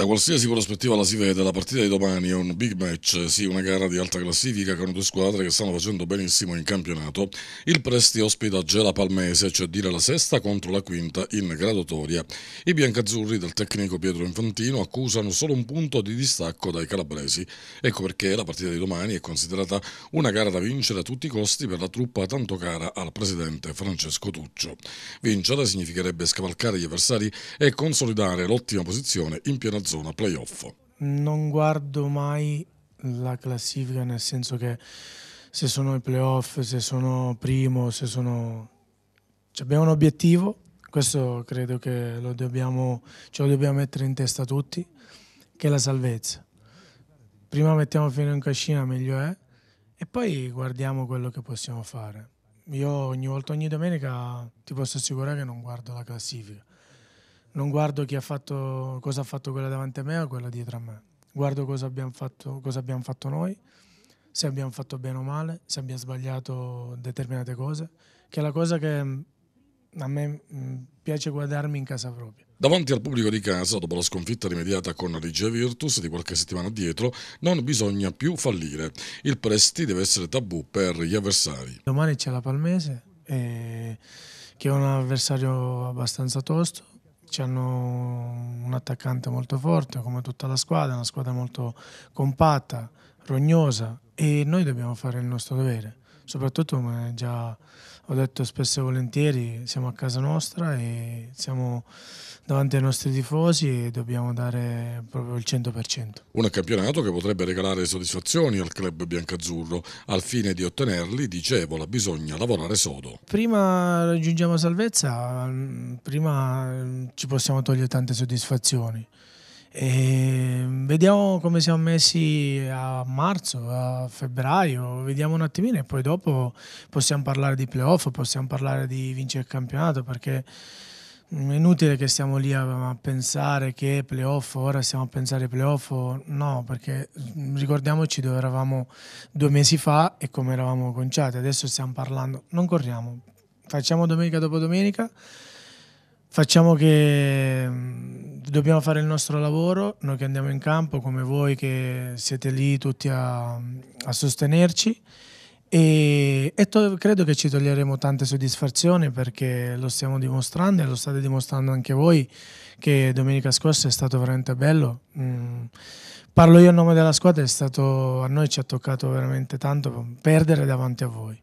Da qualsiasi prospettiva la si vede, la partita di domani è un big match, sì, una gara di alta classifica con due squadre che stanno facendo benissimo in campionato. Il Presti ospita Gela Palmese, cioè dire la sesta contro la quinta in graduatoria. I biancazzurri del tecnico Pietro Infantino accusano solo un punto di distacco dai calabresi. Ecco perché la partita di domani è considerata una gara da vincere a tutti i costi per la truppa tanto cara al presidente Francesco Tuccio. Vincere significherebbe scavalcare gli avversari e consolidare l'ottima posizione in piena zona zona playoff. Non guardo mai la classifica nel senso che se sono i playoff, se sono primo, se sono... Cioè abbiamo un obiettivo, questo credo che lo dobbiamo, ce lo dobbiamo mettere in testa tutti, che è la salvezza. Prima mettiamo fino in cascina, meglio è, e poi guardiamo quello che possiamo fare. Io ogni volta, ogni domenica, ti posso assicurare che non guardo la classifica non guardo chi ha fatto, cosa ha fatto quella davanti a me o quella dietro a me, guardo cosa abbiamo fatto, cosa abbiamo fatto noi, se abbiamo fatto bene o male, se abbiamo sbagliato determinate cose, che è la cosa che mm, a me mm, piace guardarmi in casa propria. Davanti al pubblico di casa, dopo la sconfitta rimediata con Regia Virtus di qualche settimana dietro, non bisogna più fallire. Il presti deve essere tabù per gli avversari. Domani c'è la Palmese, eh, che è un avversario abbastanza tosto, hanno un attaccante molto forte come tutta la squadra, una squadra molto compatta, rognosa e noi dobbiamo fare il nostro dovere soprattutto come già ho detto spesso e volentieri, siamo a casa nostra e siamo davanti ai nostri tifosi e dobbiamo dare proprio il 100%. Un campionato che potrebbe regalare soddisfazioni al club biancazzurro. Al fine di ottenerli, dicevola, bisogna lavorare sodo. Prima raggiungiamo salvezza, mm, prima mm, ci possiamo togliere tante soddisfazioni. E ehm, vediamo come siamo messi a marzo, a febbraio, vediamo un attimino e poi dopo possiamo parlare di playoff, possiamo parlare di vincere il campionato perché è inutile che stiamo lì a pensare che playoff, ora stiamo a pensare playoff, no, perché mm, ricordiamoci dove eravamo due mesi fa e come eravamo conciati, adesso stiamo parlando, non corriamo, facciamo domenica dopo domenica facciamo che mm, dobbiamo fare il nostro lavoro, noi che andiamo in campo, come voi che siete lì tutti a, a sostenerci e, e to- credo che ci toglieremo tante soddisfazioni perché lo stiamo dimostrando e lo state dimostrando anche voi che domenica scorsa è stato veramente bello. Mm. Parlo io a nome della squadra, è stato, a noi ci ha toccato veramente tanto perdere davanti a voi.